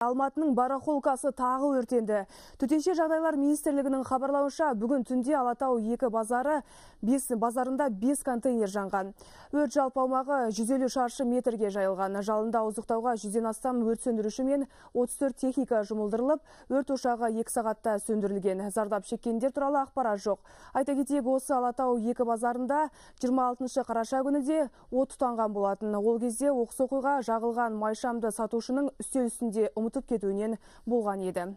Алматының барахолкасы тағы өртенді. Төтенше жағдайлар министрлігінің хабарлауынша бүгін түнде Алатау екі базары 5 базарында 5 контейнер жанған. Өрт жалпы аумағы 150 шаршы метрге жайылған. Жалында ауыздықтауға 100-ден астам өрт сөндіруші мен 34 техника жұмылдырылып, өрт ошағы 2 сағатта сөндірілген. Зардап шеккендер туралы ақпарат жоқ. Айта кетейік, осы Алатау екі базарында 26 қараша күні де от тұтанған болатын. Ол кезде оқыс оқиға жағылған майшамды сатушының үстел үстінде ұмытып кетуінен болған еді